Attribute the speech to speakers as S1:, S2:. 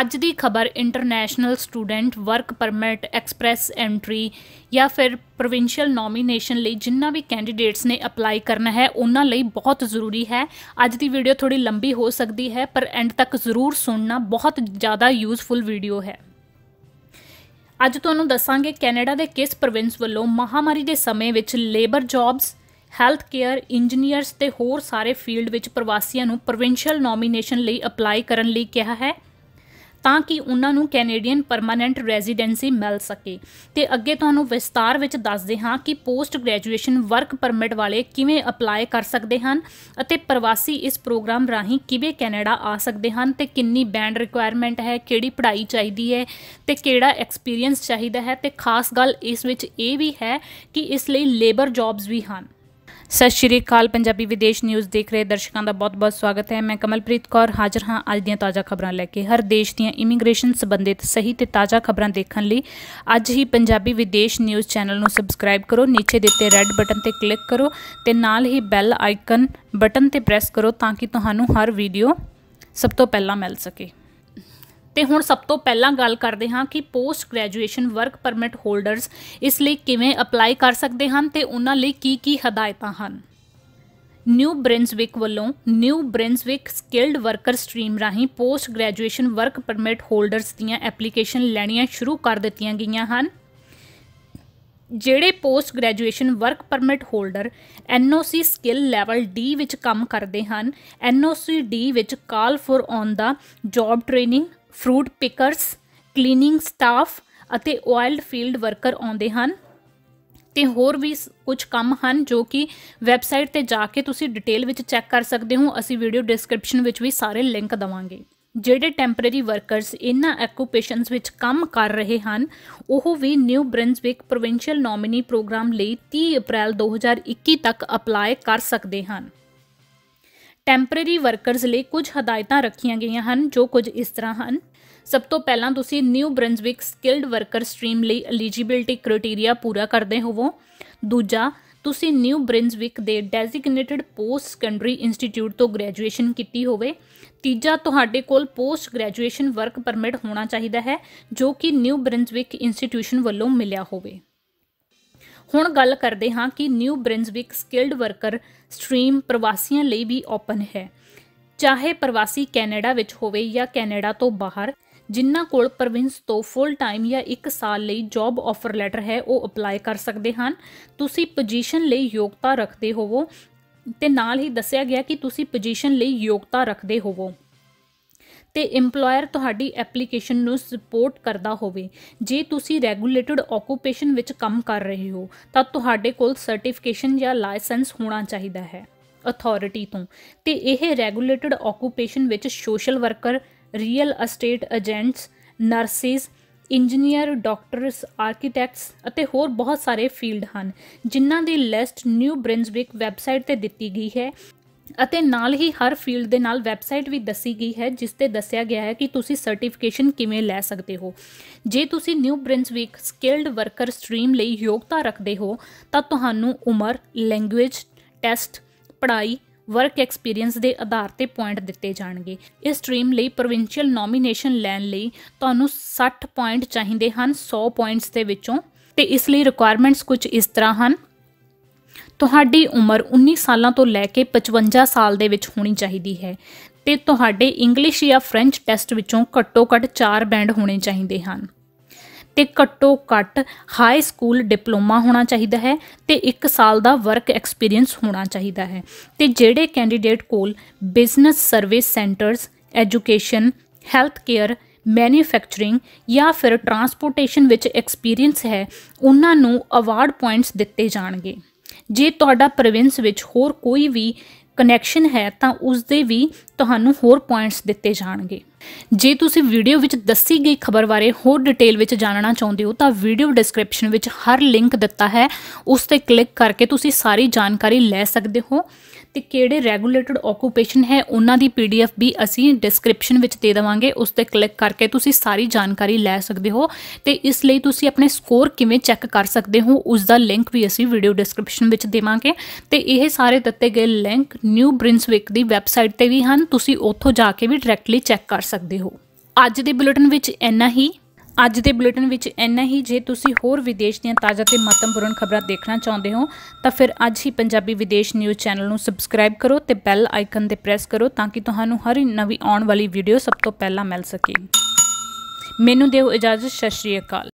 S1: ਅੱਜ ਦੀ ਖਬਰ international student work permit express entry ਜਾਂ ਫਿਰ ਪ੍ਰੋਵਿੰਸ਼ੀਅਲ ਨੋਮੀਨੇਸ਼ਨ ਲਈ ਜਿੰਨਾ ਵੀ ਕੈਂਡੀਡੇਟਸ ਨੇ ਅਪਲਾਈ ਕਰਨਾ ਹੈ ਉਹਨਾਂ ਲਈ ਬਹੁਤ ਜ਼ਰੂਰੀ ਹੈ ਅੱਜ ਦੀ ਵੀਡੀਓ ਥੋੜੀ ਲੰਬੀ ਹੋ ਸਕਦੀ ਹੈ ਪਰ ਐਂਡ ਤੱਕ ਜ਼ਰੂਰ ਸੁਣਨਾ ਬਹੁਤ ਜ਼ਿਆਦਾ ਯੂਸਫੁਲ ਵੀਡੀਓ ਹੈ ਅੱਜ ਤੁਹਾਨੂੰ ਦੱਸਾਂਗੇ ਕੈਨੇਡਾ ਦੇ ਕਿਸ ਪ੍ਰੋਵਿੰਸ ਵੱਲੋਂ ਮਹਾਮਾਰੀ ਦੇ ਸਮੇਂ ਵਿੱਚ labour jobs health care engineers ਤੇ ਹੋਰ ਸਾਰੇ ਫੀਲਡ ਵਿੱਚ ਪ੍ਰਵਾਸੀਆਂ ਨੂੰ ਪ੍ਰੋਵਿੰਸ਼ੀਅਲ ਨੋਮੀਨੇਸ਼ਨ ਲਈ ਅਪਲਾਈ ਕਰਨ ਲਈ ਕਿਹਾ ਹੈ ਤਾਂ ਕਿ ਉਹਨਾਂ ਨੂੰ ਕੈਨੇਡੀਅਨ ਪਰਮਨੈਂਟ ਰੈਜ਼ੀਡੈਂਸੀ ਮਿਲ ਸਕੇ ਤੇ ਅੱਗੇ ਤੁਹਾਨੂੰ ਵਿਸਤਾਰ ਵਿੱਚ ਦੱਸਦੇ ਹਾਂ ਕਿ ਪੋਸਟ ਗ੍ਰੈਜੂਏਸ਼ਨ ਵਰਕ ਪਰਮਿਟ ਵਾਲੇ ਕਿਵੇਂ ਅਪਲਾਈ ਕਰ ਸਕਦੇ ਹਨ ਅਤੇ ਪ੍ਰਵਾਸੀ ਇਸ ਪ੍ਰੋਗਰਾਮ ਰਾਹੀਂ ਕਿਵੇਂ ਕੈਨੇਡਾ ਆ ਸਕਦੇ ਹਨ ਤੇ ਕਿੰਨੀ ਬੈਂਡ ਰਿਕੁਆਇਰਮੈਂਟ ਹੈ ਕਿਹੜੀ ਪੜ੍ਹਾਈ ਚਾਹੀਦੀ ਹੈ ਤੇ ਕਿਹੜਾ ਐਕਸਪੀਰੀਅੰਸ ਚਾਹੀਦਾ ਹੈ ਤੇ ਖਾਸ ਗੱਲ ਇਸ ਵਿੱਚ ਇਹ ਵੀ ਹੈ ਕਿ ਇਸ ਲਈ ਲੇਬਰ ਜੌਬਸ ਵੀ ਹਨ ਸਤਿ ਸ਼੍ਰੀ ਅਕਾਲ ਪੰਜਾਬੀ ਵਿਦੇਸ਼ ਨਿਊਜ਼ ਦੇਖ ਰਹੇ ਦਰਸ਼ਕਾਂ ਦਾ ਬਹੁਤ-ਬਹੁਤ ਸਵਾਗਤ ਹੈ ਮੈਂ ਕਮਲਪ੍ਰੀਤ ਕੌਰ ਹਾਜ਼ਰ ਹਾਂ ਅੱਜ ਦੀਆਂ ਤਾਜ਼ਾ ਖਬਰਾਂ ਲੈ ਕੇ ਹਰ ਦੇਸ਼ ਦੀਆਂ ਇਮੀਗ੍ਰੇਸ਼ਨ ਸੰਬੰਧਿਤ ਸਹੀ ਤੇ ਤਾਜ਼ਾ ਖਬਰਾਂ ਦੇਖਣ ਲਈ ਅੱਜ ਹੀ ਪੰਜਾਬੀ ਵਿਦੇਸ਼ ਨਿਊਜ਼ ਚੈਨਲ ਨੂੰ ਸਬਸਕ੍ਰਾਈਬ ਕਰੋ ਨੀਚੇ ਦਿੱਤੇ ਰੈੱਡ ਬਟਨ ਤੇ ਕਲਿੱਕ ਕਰੋ ਤੇ ਨਾਲ ਹੀ ਬੈਲ ਆਈਕਨ ਬਟਨ ਤੇ ਪ੍ਰੈਸ ਕਰੋ ਤਾਂ ਕਿ ਤੁਹਾਨੂੰ ਹਰ ਵੀਡੀਓ ਸਭ ਤੋਂ ਪਹਿਲਾਂ ਮਿਲ ਸਕੇ ਤੇ ਹੁਣ ਸਭ ਤੋਂ ਪਹਿਲਾਂ ਗੱਲ ਕਰਦੇ ਹਾਂ ਕਿ post graduation work permit holders ਇਸ ਲਈ ਕਿਵੇਂ ਅਪਲਾਈ ਕਰ ਸਕਦੇ ਹਨ ਤੇ ਉਹਨਾਂ ਲਈ ਕੀ ਕੀ ਹਦਾਇਤਾਂ ਹਨ ਨਿਊ ਬ੍ਰਿੰਸਵਿਕ ਵੱਲੋਂ New Brunswick skilled worker stream ਰਾਹੀਂ post graduation work permit holders ਦੀਆਂ ਐਪਲੀਕੇਸ਼ਨ ਲੈਣੀਆਂ ਸ਼ੁਰੂ ਕਰ ਦਿੱਤੀਆਂ ਗਈਆਂ ਹਨ ਜਿਹੜੇ post graduation work permit holder NOC skill level D ਵਿੱਚ ਕੰਮ ਕਰਦੇ ਹਨ ਐਨਓਸੀ ਡੀ ਵਿੱਚ call for on the job training fruit pickers cleaning staff ਅਤੇ ਆਇਲਡ ਫੀਲਡ ਵਰਕਰ ਆਉਂਦੇ ਹਨ ਤੇ ਹੋਰ ਵੀ ਕੁਝ ਕੰਮ ਹਨ ਜੋ ਕਿ ਵੈਬਸਾਈਟ ਤੇ ਜਾ ਕੇ ਤੁਸੀਂ ਡਿਟੇਲ ਵਿੱਚ ਚੈੱਕ ਕਰ ਸਕਦੇ ਹੋ ਅਸੀਂ ਵੀਡੀਓ ਡਿਸਕ੍ਰਿਪਸ਼ਨ ਵਿੱਚ ਵੀ ਸਾਰੇ ਲਿੰਕ ਦਵਾਂਗੇ ਜਿਹੜੇ ਟੈਂਪਰੇਰੀ ਵਰਕਰਸ ਇਨ੍ਹਾਂ ਐਕੂਪੇਸ਼ਨਸ ਵਿੱਚ ਕੰਮ ਕਰ ਰਹੇ ਹਨ ਉਹ ਵੀ New Brunswick provincial nominee program ਲਈ 30 ਅਪ੍ਰੈਲ 2021 ਤੱਕ ਅਪਲਾਈ ਕਰ ਸਕਦੇ ਹਨ ਟੈਂਪਰੇਰੀ ਵਰਕਰਸ ਲਈ ਕੁਝ ਹਦਾਇਤਾਂ ਰੱਖੀਆਂ ਗਈਆਂ ਹਨ ਜੋ ਕੁਝ ਇਸ ਤਰ੍ਹਾਂ ਹਨ ਸਭ ਤੋਂ ਪਹਿਲਾਂ ਤੁਸੀਂ New Brunswick skilled worker stream ਲਈ ਐਲੀਜੀਬਿਲਟੀ ਕ੍ਰਾਈਟੇਰੀਆ ਪੂਰਾ ਕਰਦੇ ਹੋਵੋ ਦੂਜਾ ਤੁਸੀਂ ਨਿਊ ਬ੍ਰੰਜ਼ਵਿਕ ਦੇ ਡੈਜ਼ਿਗਨੇਟਿਡ ਪੋਸਟ ਸੈਕੰਡਰੀ ਇੰਸਟੀਚਿਊਟ ਤੋਂ ਗ੍ਰੈਜੂਏਸ਼ਨ ਕੀਤੀ ਹੋਵੇ ਤੀਜਾ ਤੁਹਾਡੇ ਕੋਲ ਪੋਸਟ ਗ੍ਰੈਜੂਏਸ਼ਨ ਵਰਕ ਪਰਮਿਟ ਹੋਣਾ ਚਾਹੀਦਾ ਹੈ ਜੋ ਕਿ ਨਿਊ ਬ੍ਰੰਜ਼ਵਿਕ ਇੰਸਟੀਚਿਊਸ਼ਨ ਵੱਲੋਂ ਮਿਲਿਆ ਹੋਵੇ ਹੁਣ ਗੱਲ ਕਰਦੇ ਹਾਂ ਕਿ New Brunswick skilled worker stream ਪ੍ਰਵਾਸੀਆਂ ਲਈ ਵੀ ਓਪਨ ਹੈ ਚਾਹੇ ਪ੍ਰਵਾਸੀ ਕੈਨੇਡਾ ਵਿੱਚ ਹੋਵੇ ਜਾਂ ਕੈਨੇਡਾ ਤੋਂ ਬਾਹਰ ਜਿਨ੍ਹਾਂ ਕੋਲ ਪ੍ਰੋਵਿੰਸ ਤੋਂ ਫੁੱਲ ਟਾਈਮ ਜਾਂ 1 ਸਾਲ ਲਈ ਜੌਬ ਆਫਰ ਲੈਟਰ ਹੈ ਉਹ ਅਪਲਾਈ ਕਰ ਸਕਦੇ ਹਨ ਤੁਸੀਂ ਪੋਜੀਸ਼ਨ ਲਈ ਯੋਗਤਾ ਰੱਖਦੇ ਹੋਵੋ ਤੇ ਨਾਲ ਹੀ ਦੱਸਿਆ ਗਿਆ ਕਿ ਤੁਸੀਂ ਪੋਜੀਸ਼ਨ ਲਈ ਯੋਗਤਾ ਰੱਖਦੇ ਹੋਵੋ ਤੇ ਏਮਪਲੋਇਰ ਤੁਹਾਡੀ ਐਪਲੀਕੇਸ਼ਨ ਨੂੰ ਸਪੋਰਟ ਕਰਦਾ ਹੋਵੇ ਜੇ ਤੁਸੀਂ ਰੈਗੂਲੇਟਡ ਓਕੂਪੇਸ਼ਨ ਵਿੱਚ ਕੰਮ ਕਰ ਰਹੇ ਹੋ ਤਾਂ ਤੁਹਾਡੇ ਕੋਲ ਸਰਟੀਫਿਕੇਸ਼ਨ ਜਾਂ ਲਾਇਸੈਂਸ ਹੋਣਾ ਚਾਹੀਦਾ ਹੈ ਅਥਾਰਟੀ ਤੋਂ ਤੇ ਇਹ ਰੈਗੂਲੇਟਡ ਓਕੂਪੇਸ਼ਨ ਵਿੱਚ social worker real estate agents nurses engineer doctors architects ਅਤੇ ਹੋਰ ਬਹੁਤ ਸਾਰੇ ਫੀਲਡ ਹਨ ਜਿਨ੍ਹਾਂ ਦੀ ਲਿਸਟ ਨਿਊ ਬ੍ਰਿੰਸਵਿਕ ਵੈਬਸਾਈਟ ਤੇ ਦਿੱਤੀ ਗਈ ਹੈ ਅਤੇ ਨਾਲ ਹੀ ਹਰ ਫੀਲਡ ਦੇ ਨਾਲ ਵੈਬਸਾਈਟ ਵੀ ਦੱਸੀ ਗਈ ਹੈ ਜਿਸ ਤੇ ਦੱਸਿਆ ਗਿਆ ਹੈ ਕਿ ਤੁਸੀਂ ਸਰਟੀਫਿਕੇਸ਼ਨ ਕਿਵੇਂ ਲੈ ਸਕਦੇ ਹੋ ਜੇ ਤੁਸੀਂ New Brunswick skilled worker stream ਲਈ ਯੋਗਤਾ ਰੱਖਦੇ ਹੋ ਤਾਂ ਤੁਹਾਨੂੰ ਉਮਰ ਲੈਂਗੁਏਜ ਟੈਸਟ ਪੜ੍ਹਾਈ ਵਰਕ ਐਕਸਪੀਰੀਅੰਸ ਦੇ ਆਧਾਰ ਤੇ ਪੁਆਇੰਟ ਦਿੱਤੇ ਜਾਣਗੇ ਇਸ ਸਟ੍ਰੀਮ ਲਈ ਪ੍ਰੋਵਿੰਸ਼ੀਅਲ ਨੋਮੀਨੇਸ਼ਨ ਲੈਣ ਲਈ ਤੁਹਾਨੂੰ 60 ਪੁਆਇੰਟ ਚਾਹੀਦੇ ਹਨ 100 ਪੁਆਇੰਟਸ ਦੇ ਵਿੱਚੋਂ ਤੇ ਇਸ ਲਈ ਰਿਕੁਆਇਰਮੈਂਟਸ ਕੁਝ ਇਸ ਤਰ੍ਹਾਂ ਹਨ ਤੁਹਾਡੀ ਉਮਰ 19 ਸਾਲਾਂ ਤੋਂ ਲੈ ਕੇ 55 ਸਾਲ ਦੇ ਵਿੱਚ ਹੋਣੀ ਚਾਹੀਦੀ ਹੈ ਤੇ ਤੁਹਾਡੇ ਇੰਗਲਿਸ਼ ਜਾਂ ਫ੍ਰੈਂਚ ਟੈਸਟ ਵਿੱਚੋਂ ਘੱਟੋ-ਘੱਟ 4 ਬੈਂਡ ਹੋਣੇ ਚਾਹੀਦੇ ਹਨ ਤੇ ਘੱਟੋ-ਘੱਟ ਹਾਈ ਸਕੂਲ ਡਿਪਲੋਮਾ ਹੋਣਾ ਚਾਹੀਦਾ ਹੈ ਤੇ 1 ਸਾਲ ਦਾ ਵਰਕ ਐਕਸਪੀਰੀਅੰਸ ਹੋਣਾ ਚਾਹੀਦਾ ਹੈ ਤੇ ਜਿਹੜੇ ਕੈਂਡੀਡੇਟ ਕੋਲ business service centres education health care manufacturing ਜਾਂ ਫਿਰ ਟਰਾਂਸਪੋਰਟੇਸ਼ਨ ਵਿੱਚ ਐਕਸਪੀਰੀਅੰਸ ਹੈ ਉਹਨਾਂ ਨੂੰ ਅਵਾਰਡ ਪੁਆਇੰਟਸ ਦਿੱਤੇ ਜਾਣਗੇ ਜੇ ਤੁਹਾਡਾ ਪ੍ਰੋਵਿੰਸ ਵਿੱਚ ਹੋਰ ਕੋਈ ਵੀ ਕਨੈਕਸ਼ਨ ਹੈ ਤਾਂ ਉਸ ਦੇ ਵੀ ਤੁਹਾਨੂੰ ਹੋਰ ਪੁਆਇੰਟਸ ਦਿੱਤੇ ਜਾਣਗੇ ਜੇ ਤੁਸੀਂ ਵੀਡੀਓ ਵਿੱਚ ਦੱਸੀ ਗਈ ਖਬਰ ਬਾਰੇ ਹੋਰ ਡਿਟੇਲ ਵਿੱਚ ਜਾਣਨਾ ਚਾਹੁੰਦੇ ਹੋ ਤਾਂ ਵੀਡੀਓ ਡਿਸਕ੍ਰਿਪਸ਼ਨ ਵਿੱਚ ਹਰ ਲਿੰਕ ਦਿੱਤਾ ਹੈ ਉਸ ਤੇ ਕਲਿੱਕ ਕਰਕੇ ਤੁਸੀਂ ਸਾਰੀ ਜਾਣਕਾਰੀ ਲੈ ਸਕਦੇ ਹੋ ਤੇ ਕਿਹੜੇ ਰੈਗੂਲੇਟਡ ਓਕੂਪੇਸ਼ਨ ਹੈ ਉਹਨਾਂ ਦੀ ਪੀਡੀਐਫ ਵੀ ਅਸੀਂ ਡਿਸਕ੍ਰਿਪਸ਼ਨ ਵਿੱਚ ਦੇ ਦਵਾਂਗੇ ਉਸ ਤੇ ਕਲਿੱਕ ਕਰਕੇ ਤੁਸੀਂ ਸਾਰੀ ਜਾਣਕਾਰੀ ਲੈ ਸਕਦੇ ਹੋ ਤੇ ਇਸ ਲਈ ਤੁਸੀਂ ਆਪਣੇ ਸਕੋਰ ਕਿਵੇਂ ਚੈੱਕ ਕਰ ਸਕਦੇ ਹੋ ਉਸ ਦਾ ਲਿੰਕ ਵੀ ਅਸੀਂ ਵੀਡੀਓ ਡਿਸਕ੍ਰਿਪਸ਼ਨ ਵਿੱਚ ਦੇਵਾਂਗੇ ਤੇ ਇਹ ਸਾਰੇ ਦਿੱਤੇ ਗਏ ਲਿੰਕ ਨਿਊ ਬ੍ਰਿੰਸਵਿਕ ਦੀ ਵੈਬਸਾਈਟ ਤੇ ਵੀ ਹਨ ਤੁਸੀਂ ਉੱਥੋਂ ਜਾ ਕੇ ਵੀ ਡਾਇਰੈਕਟਲੀ ਚੈੱਕ ਕਰ ਸਕਦੇ ਹੋ ਅੱਜ ਦੇ ਬੁਲੇਟਿਨ ਵਿੱਚ ਇੰਨਾ ਹੀ ਅੱਜ ਦੇ ਬੁਲੇਟਿਨ ਵਿੱਚ ਇੰਨਾ ਹੀ ਜੇ ਤੁਸੀਂ ਹੋਰ ਵਿਦੇਸ਼ ਦੀਆਂ ਤਾਜ਼ਾ ਤੇ ਮਤਮਪੂਰਨ ਖਬਰਾਂ ਦੇਖਣਾ ਚਾਹੁੰਦੇ ਹੋ ਤਾਂ ਫਿਰ ਅੱਜ ਹੀ ਪੰਜਾਬੀ ਵਿਦੇਸ਼ ਨਿਊਜ਼ ਚੈਨਲ ਨੂੰ ਸਬਸਕ੍ਰਾਈਬ ਕਰੋ ਤੇ ਬੈਲ ਆਈਕਨ ਤੇ ਪ੍ਰੈਸ ਕਰੋ ਤਾਂ ਕਿ ਤੁਹਾਨੂੰ ਹਰ ਨਵੀਂ ਆਉਣ ਵਾਲੀ ਵੀਡੀਓ ਸਭ ਤੋਂ ਪਹਿਲਾਂ ਮਿਲ ਸਕੇ ਮੈਨੂੰ ਦਿਓ ਇਜਾਜ਼ਤ ਸਤਿ ਅਕਾਲ